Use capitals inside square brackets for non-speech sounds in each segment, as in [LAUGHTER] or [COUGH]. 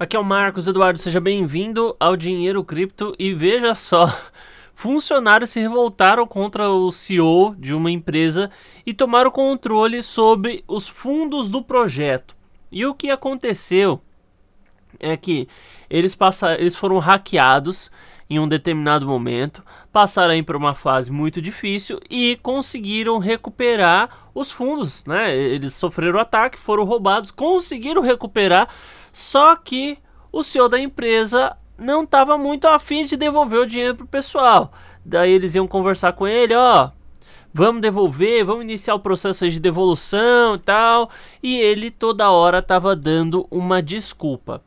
Aqui é o Marcos Eduardo, seja bem-vindo ao Dinheiro Cripto e veja só. [LAUGHS] Funcionários se revoltaram contra o CEO de uma empresa e tomaram controle sobre os fundos do projeto. E o que aconteceu é que eles, passaram, eles foram hackeados em um determinado momento, passaram aí por uma fase muito difícil e conseguiram recuperar os fundos, né? Eles sofreram ataque, foram roubados, conseguiram recuperar, só que o CEO da empresa não estava muito afim de devolver o dinheiro pro pessoal. Daí eles iam conversar com ele, ó, vamos devolver, vamos iniciar o processo de devolução e tal. E ele toda hora estava dando uma desculpa.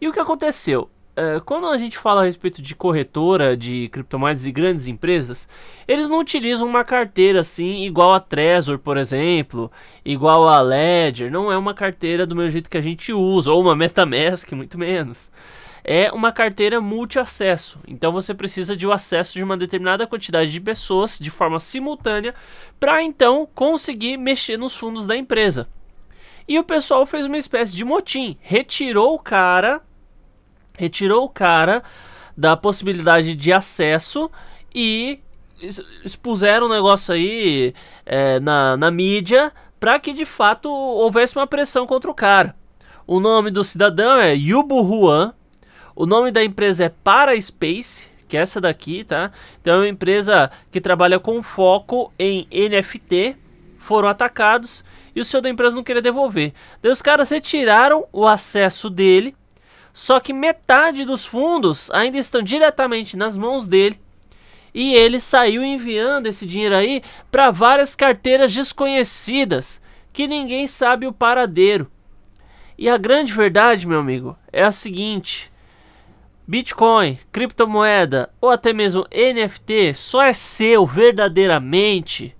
E o que aconteceu? Ah, quando a gente fala a respeito de corretora de criptomoedas e grandes empresas, eles não utilizam uma carteira assim igual a Trezor, por exemplo, igual a Ledger, não é uma carteira do mesmo jeito que a gente usa, ou uma MetaMask, muito menos. É uma carteira multi-acesso, então você precisa de o um acesso de uma determinada quantidade de pessoas de forma simultânea para então conseguir mexer nos fundos da empresa. E o pessoal fez uma espécie de motim, retirou o cara retirou o cara da possibilidade de acesso e expuseram o negócio aí é, na, na mídia para que de fato houvesse uma pressão contra o cara. O nome do cidadão é Yubu Juan, o nome da empresa é Paraspace, que é essa daqui, tá? Então é uma empresa que trabalha com foco em NFT, foram atacados e o senhor da empresa não queria devolver. Daí os caras retiraram o acesso dele só que metade dos fundos ainda estão diretamente nas mãos dele. E ele saiu enviando esse dinheiro aí para várias carteiras desconhecidas que ninguém sabe o paradeiro. E a grande verdade, meu amigo, é a seguinte: Bitcoin, criptomoeda ou até mesmo NFT só é seu verdadeiramente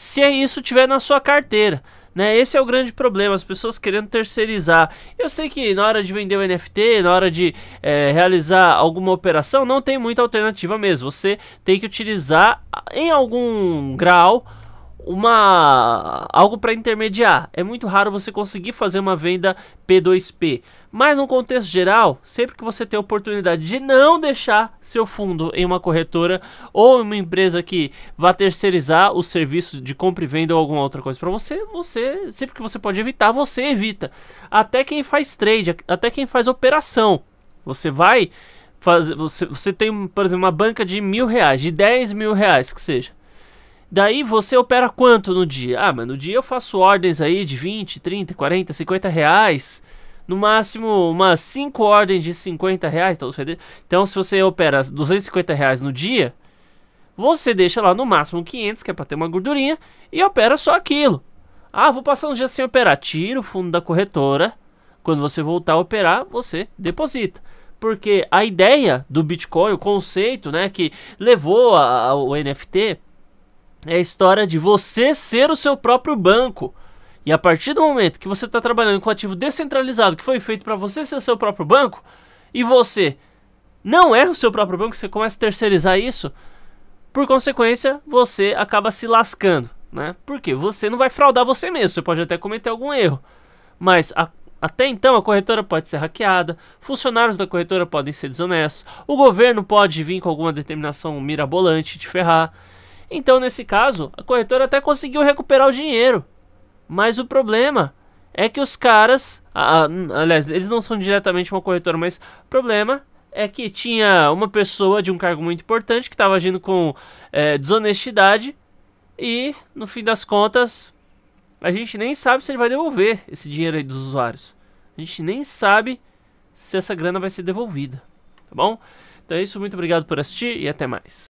se isso tiver na sua carteira. Né? Esse é o grande problema, as pessoas querendo terceirizar. Eu sei que na hora de vender o NFT, na hora de é, realizar alguma operação, não tem muita alternativa mesmo. Você tem que utilizar ah, em algum grau uma algo para intermediar. É muito raro você conseguir fazer uma venda P2P. Mas no contexto geral, sempre que você tem a oportunidade de não deixar seu fundo em uma corretora ou em uma empresa que vá terceirizar o serviço de compra e venda ou alguma outra coisa para você, você, sempre que você pode evitar, você evita. Até quem faz trade, até quem faz operação. Você vai fazer, você, você tem, por exemplo, uma banca de mil reais, de dez mil reais que seja. Daí você opera quanto no dia? Ah, mas no dia eu faço ordens aí de 20, 30, 40, 50 reais. No máximo umas 5 ordens de 50 reais. Então, então se você opera 250 reais no dia, você deixa lá no máximo 500, que é para ter uma gordurinha, e opera só aquilo. Ah, vou passar um dia sem operar. Tira o fundo da corretora. Quando você voltar a operar, você deposita porque a ideia do Bitcoin, o conceito né, que levou ao NFT é a história de você ser o seu próprio banco. E a partir do momento que você está trabalhando com ativo descentralizado que foi feito para você ser seu próprio banco, e você não é o seu próprio banco, você começa a terceirizar isso, por consequência, você acaba se lascando. Né? Porque você não vai fraudar você mesmo, você pode até cometer algum erro. Mas a, até então a corretora pode ser hackeada, funcionários da corretora podem ser desonestos, o governo pode vir com alguma determinação mirabolante de ferrar. Então, nesse caso, a corretora até conseguiu recuperar o dinheiro. Mas o problema é que os caras, a, a, aliás, eles não são diretamente uma corretora, mas o problema é que tinha uma pessoa de um cargo muito importante que estava agindo com é, desonestidade e, no fim das contas, a gente nem sabe se ele vai devolver esse dinheiro aí dos usuários. A gente nem sabe se essa grana vai ser devolvida, tá bom? Então é isso, muito obrigado por assistir e até mais.